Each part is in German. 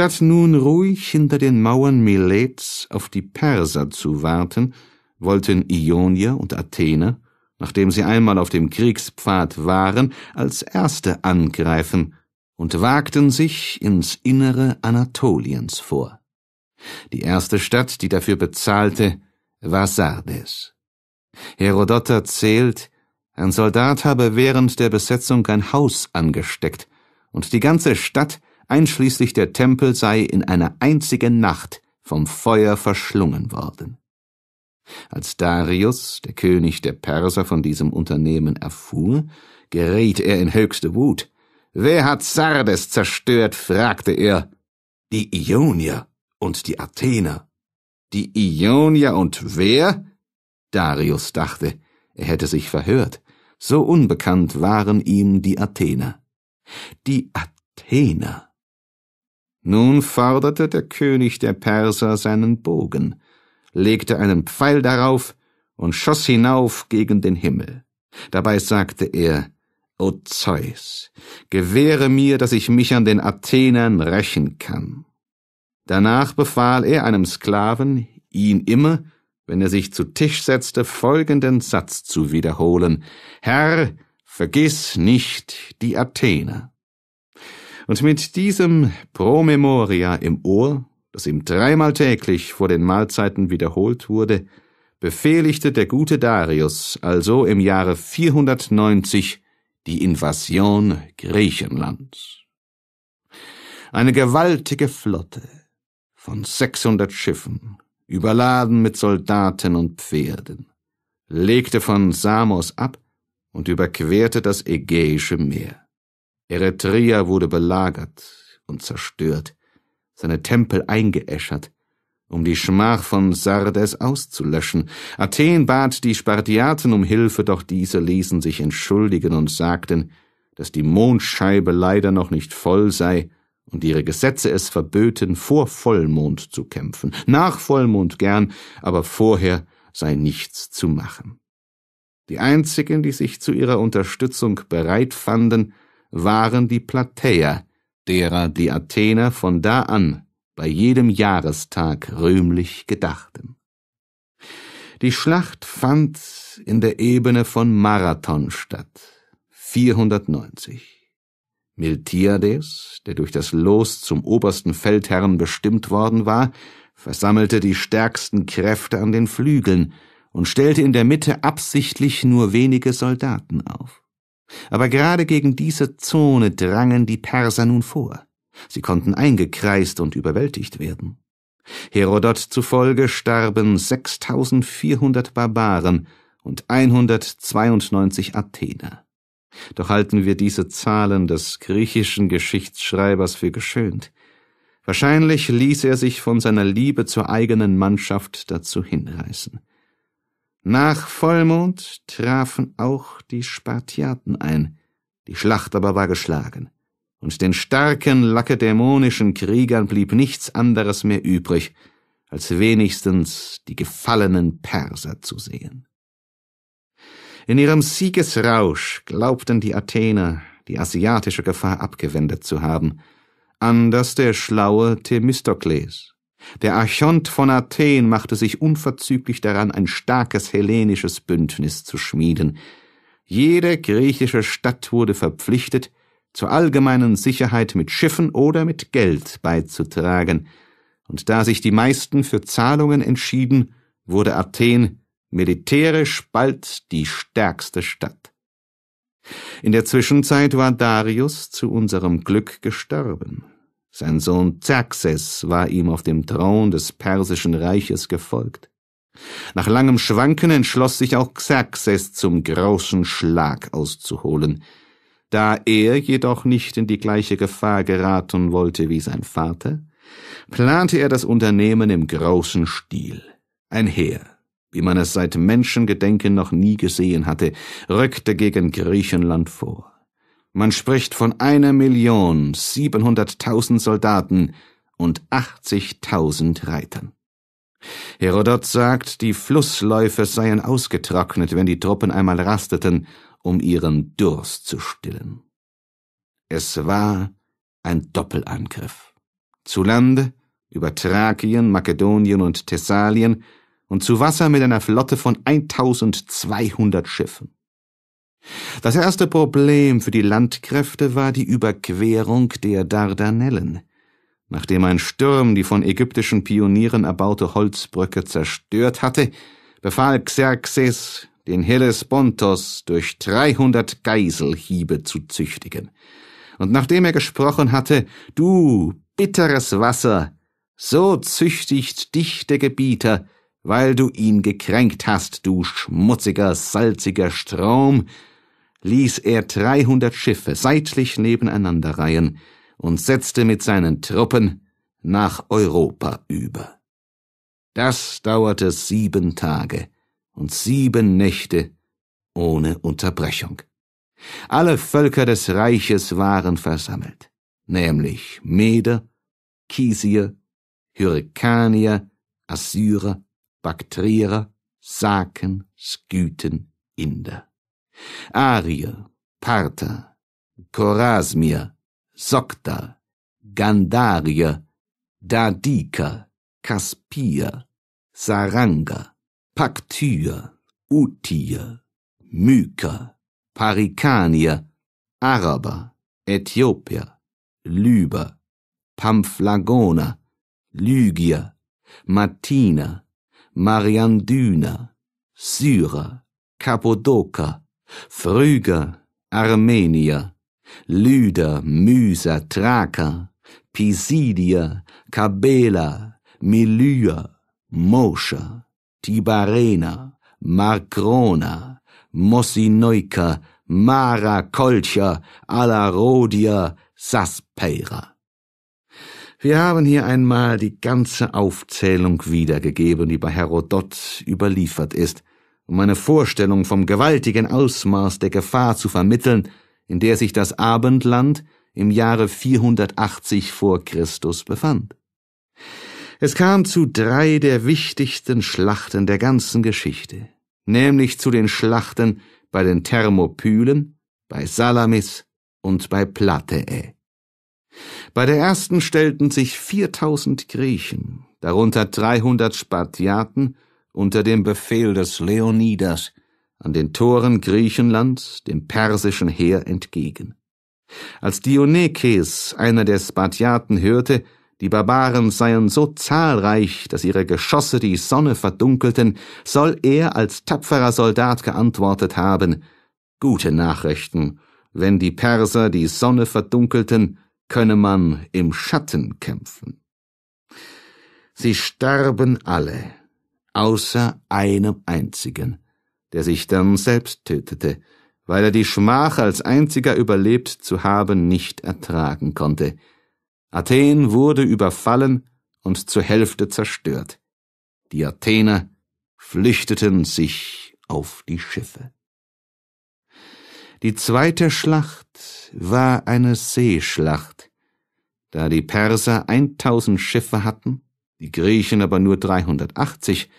Statt nun ruhig hinter den Mauern Milets auf die Perser zu warten, wollten Ionier und Athener, nachdem sie einmal auf dem Kriegspfad waren, als Erste angreifen und wagten sich ins Innere Anatoliens vor. Die erste Stadt, die dafür bezahlte, war Sardes. Herodot erzählt, ein Soldat habe während der Besetzung ein Haus angesteckt, und die ganze Stadt einschließlich der Tempel sei in einer einzigen Nacht vom Feuer verschlungen worden. Als Darius, der König der Perser, von diesem Unternehmen erfuhr, geriet er in höchste Wut. Wer hat Sardes zerstört? fragte er. Die Ionier und die Athener. Die Ionier und wer? Darius dachte, er hätte sich verhört. So unbekannt waren ihm die Athener. Die Athener. Nun forderte der König der Perser seinen Bogen, legte einen Pfeil darauf und schoss hinauf gegen den Himmel. Dabei sagte er, O Zeus, gewähre mir, dass ich mich an den Athenern rächen kann. Danach befahl er einem Sklaven, ihn immer, wenn er sich zu Tisch setzte, folgenden Satz zu wiederholen Herr, vergiss nicht die Athener. Und mit diesem Promemoria im Ohr, das ihm dreimal täglich vor den Mahlzeiten wiederholt wurde, befehligte der gute Darius also im Jahre 490 die Invasion Griechenlands. Eine gewaltige Flotte von 600 Schiffen, überladen mit Soldaten und Pferden, legte von Samos ab und überquerte das Ägäische Meer. Eretria wurde belagert und zerstört, seine Tempel eingeäschert, um die Schmach von Sardes auszulöschen. Athen bat die Spartiaten um Hilfe, doch diese ließen sich entschuldigen und sagten, dass die Mondscheibe leider noch nicht voll sei und ihre Gesetze es verböten, vor Vollmond zu kämpfen. Nach Vollmond gern, aber vorher sei nichts zu machen. Die einzigen, die sich zu ihrer Unterstützung bereit fanden, waren die Platäer, derer die Athener von da an bei jedem Jahrestag rühmlich gedachten. Die Schlacht fand in der Ebene von Marathon statt, 490. Miltiades, der durch das Los zum obersten Feldherrn bestimmt worden war, versammelte die stärksten Kräfte an den Flügeln und stellte in der Mitte absichtlich nur wenige Soldaten auf. Aber gerade gegen diese Zone drangen die Perser nun vor. Sie konnten eingekreist und überwältigt werden. Herodot zufolge starben 6400 Barbaren und 192 Athener. Doch halten wir diese Zahlen des griechischen Geschichtsschreibers für geschönt. Wahrscheinlich ließ er sich von seiner Liebe zur eigenen Mannschaft dazu hinreißen. Nach Vollmond trafen auch die Spartiaten ein, die Schlacht aber war geschlagen, und den starken lackedämonischen Kriegern blieb nichts anderes mehr übrig, als wenigstens die gefallenen Perser zu sehen. In ihrem Siegesrausch glaubten die Athener, die asiatische Gefahr abgewendet zu haben, anders der schlaue Themistokles, der Archont von Athen machte sich unverzüglich daran, ein starkes hellenisches Bündnis zu schmieden. Jede griechische Stadt wurde verpflichtet, zur allgemeinen Sicherheit mit Schiffen oder mit Geld beizutragen, und da sich die meisten für Zahlungen entschieden, wurde Athen militärisch bald die stärkste Stadt. In der Zwischenzeit war Darius zu unserem Glück gestorben. Sein Sohn Xerxes war ihm auf dem Thron des persischen Reiches gefolgt. Nach langem Schwanken entschloss sich auch Xerxes zum großen Schlag auszuholen. Da er jedoch nicht in die gleiche Gefahr geraten wollte wie sein Vater, plante er das Unternehmen im großen Stil. Ein Heer, wie man es seit Menschengedenken noch nie gesehen hatte, rückte gegen Griechenland vor. Man spricht von einer Million siebenhunderttausend Soldaten und achtzigtausend Reitern. Herodot sagt, die Flussläufe seien ausgetrocknet, wenn die Truppen einmal rasteten, um ihren Durst zu stillen. Es war ein Doppelangriff. Zu Lande, über Thrakien, Makedonien und Thessalien und zu Wasser mit einer Flotte von 1200 Schiffen. Das erste Problem für die Landkräfte war die Überquerung der Dardanellen. Nachdem ein Sturm die von ägyptischen Pionieren erbaute Holzbrücke zerstört hatte, befahl Xerxes, den Hellespontos durch dreihundert Geiselhiebe zu züchtigen. Und nachdem er gesprochen hatte, du bitteres Wasser, so züchtigt dich der Gebieter, weil du ihn gekränkt hast, du schmutziger, salziger Strom, ließ er dreihundert Schiffe seitlich nebeneinander reihen und setzte mit seinen Truppen nach Europa über. Das dauerte sieben Tage und sieben Nächte ohne Unterbrechung. Alle Völker des Reiches waren versammelt, nämlich Meder, Kisier, Hyrkanier, Assyrer, Baktrierer, Saken, Skythen, Inder. Arier, Parther, Korasmier, Sogter, Gandarier, Dadiker, Kaspier, Saranga, Paktyr, Utier, Myker, Parikanier, Araber, Äthiopier, Lyber, Pamphlagoner, Lygier, Martiner, Mariandyna, Syrer, Kapodoka, Phryger, Armenier, Lüder, Myser, Thraker, Pisidier, Kabela, Melyer, Moscher, Tibarena, Markrona, Mosinoika, Mara, Kolcher, Alarodia, Saspeira. Wir haben hier einmal die ganze Aufzählung wiedergegeben, die bei Herodot überliefert ist, um eine Vorstellung vom gewaltigen Ausmaß der Gefahr zu vermitteln, in der sich das Abendland im Jahre 480 vor Christus befand. Es kam zu drei der wichtigsten Schlachten der ganzen Geschichte, nämlich zu den Schlachten bei den Thermopylen, bei Salamis und bei Plateae. Bei der ersten stellten sich 4000 Griechen, darunter 300 Spartiaten, unter dem Befehl des Leonidas an den Toren Griechenlands dem persischen Heer entgegen. Als Dionekes, einer der Spartiaten, hörte, die Barbaren seien so zahlreich, dass ihre Geschosse die Sonne verdunkelten, soll er als tapferer Soldat geantwortet haben Gute Nachrichten, wenn die Perser die Sonne verdunkelten, könne man im Schatten kämpfen. Sie starben alle, außer einem einzigen, der sich dann selbst tötete, weil er die Schmach als einziger überlebt zu haben nicht ertragen konnte. Athen wurde überfallen und zur Hälfte zerstört. Die Athener flüchteten sich auf die Schiffe. Die zweite Schlacht war eine Seeschlacht, da die Perser 1000 Schiffe hatten, die Griechen aber nur 380,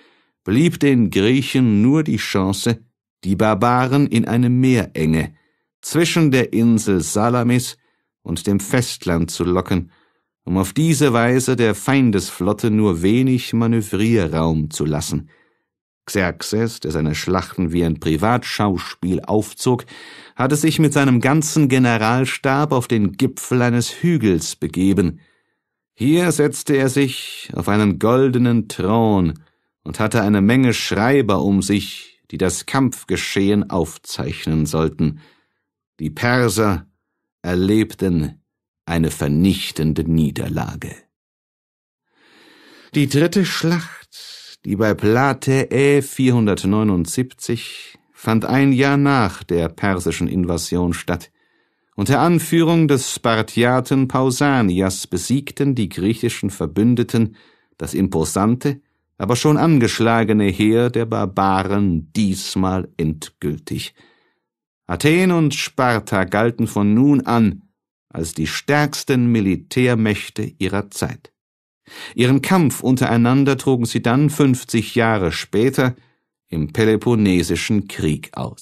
blieb den Griechen nur die Chance, die Barbaren in eine Meerenge zwischen der Insel Salamis und dem Festland zu locken, um auf diese Weise der Feindesflotte nur wenig Manövrierraum zu lassen – Xerxes, der seine Schlachten wie ein Privatschauspiel aufzog, hatte sich mit seinem ganzen Generalstab auf den Gipfel eines Hügels begeben. Hier setzte er sich auf einen goldenen Thron und hatte eine Menge Schreiber um sich, die das Kampfgeschehen aufzeichnen sollten. Die Perser erlebten eine vernichtende Niederlage. Die dritte Schlacht die bei Plate E 479 fand ein Jahr nach der persischen Invasion statt. Unter Anführung des Spartiaten Pausanias besiegten die griechischen Verbündeten das imposante, aber schon angeschlagene Heer der Barbaren diesmal endgültig. Athen und Sparta galten von nun an als die stärksten Militärmächte ihrer Zeit. Ihren Kampf untereinander trugen sie dann 50 Jahre später im Peloponnesischen Krieg aus.